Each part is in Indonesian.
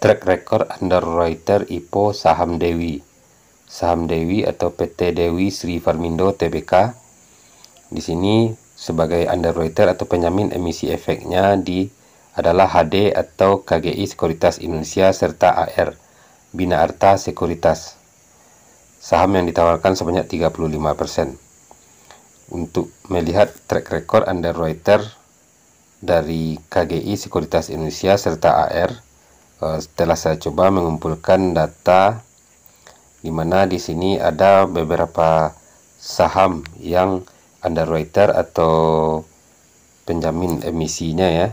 track record underwriter IPO saham Dewi. Saham Dewi atau PT Dewi Sri Farmindo Tbk. Di sini sebagai underwriter atau penjamin emisi efeknya di adalah HD atau KGI Sekuritas Indonesia serta AR Bina Arta Sekuritas. Saham yang ditawarkan sebanyak 35%. Untuk melihat track record underwriter dari KGI Sekuritas Indonesia serta AR Eh, setelah saya coba mengumpulkan data di mana di sini ada beberapa saham yang underwriter atau penjamin emisinya ya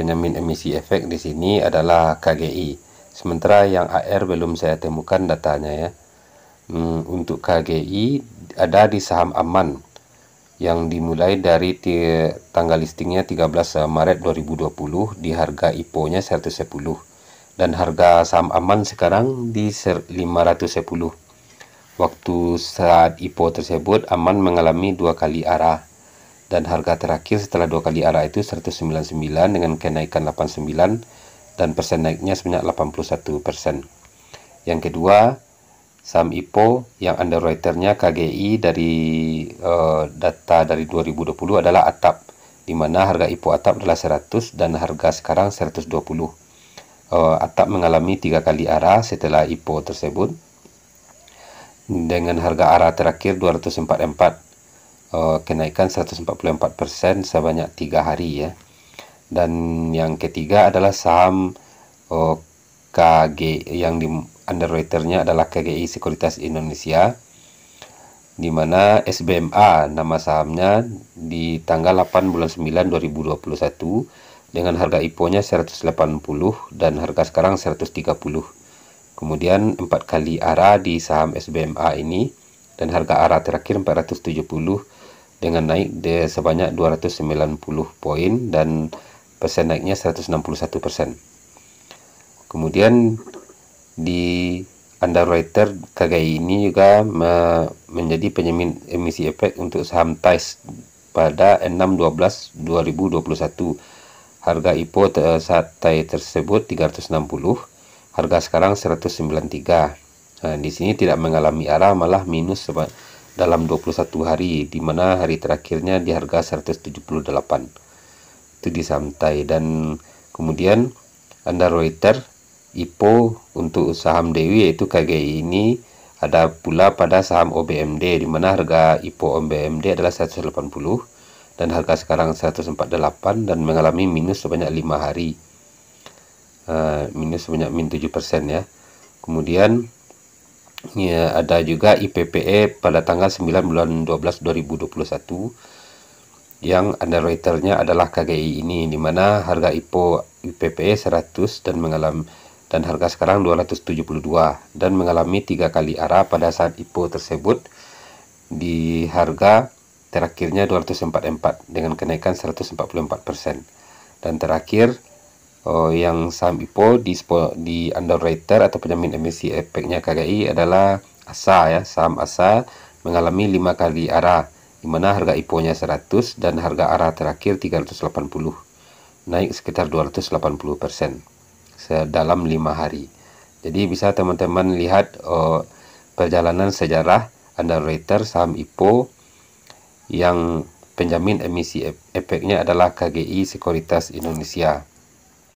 penjamin emisi efek di sini adalah KGI sementara yang AR belum saya temukan datanya ya hmm, untuk KGI ada di saham aman yang dimulai dari tanggal listingnya 13 Maret 2020 di harga IPO-nya 110 dan harga saham aman sekarang di 510. Waktu saat IPO tersebut aman mengalami dua kali arah dan harga terakhir setelah dua kali arah itu 199 dengan kenaikan 89 dan persen naiknya sebanyak 81 persen. Yang kedua, saham IPO yang underwriternya KGI dari uh, data dari 2020 adalah Atap di mana harga IPO Atap adalah 100 dan harga sekarang 120. Uh, eh, Atap mengalami tiga kali arah setelah IPO tersebut dengan harga arah terakhir 244 uh, eh, kenaikan 144% sebanyak tiga hari ya. Dan yang ketiga adalah saham uh, KG yang di underwriternya adalah KGI Sekuritas Indonesia di mana SBMA nama sahamnya di tanggal 8 bulan 9 2021 dengan harga IPO-nya 180 dan harga sekarang 130. Kemudian 4 kali ARA di saham SBMA ini dan harga ARA terakhir 470 dengan naik de sebanyak 290 poin dan persen naiknya 161 persen. Kemudian di underwriter kagai ini juga me menjadi penyemin emisi efek untuk saham TAIS pada 6-12-2021. Harga IPO te eh, saat TAI tersebut 360, harga sekarang 193. Nah, di sini tidak mengalami arah malah minus dalam 21 hari di mana hari terakhirnya di harga 178. Itu di saham dan kemudian underwriter IPO untuk saham Dewi yaitu KGI ini ada pula pada saham OBMD di mana harga IPO OBMD adalah 180 dan harga sekarang 148 dan mengalami minus sebanyak 5 hari. Uh, minus sebanyak min 7% ya. Kemudian ya, ada juga IPPE pada tanggal 9 bulan 12 2021 yang underwriternya adalah KGI ini di mana harga IPO IPPE 100 dan mengalami dan harga sekarang 272 dan mengalami tiga kali arah pada saat IPO tersebut di harga terakhirnya 244 dengan kenaikan 144% dan terakhir oh, yang saham IPO di, di underwriter atau penjamin emisi efeknya KGI adalah ASA ya saham ASA mengalami lima kali arah di mana harga IPO-nya 100 dan harga arah terakhir 380 naik sekitar 280 persen dalam lima hari. Jadi bisa teman-teman lihat uh, perjalanan sejarah underwriter saham IPO yang penjamin emisi efeknya adalah KGI Sekuritas Indonesia.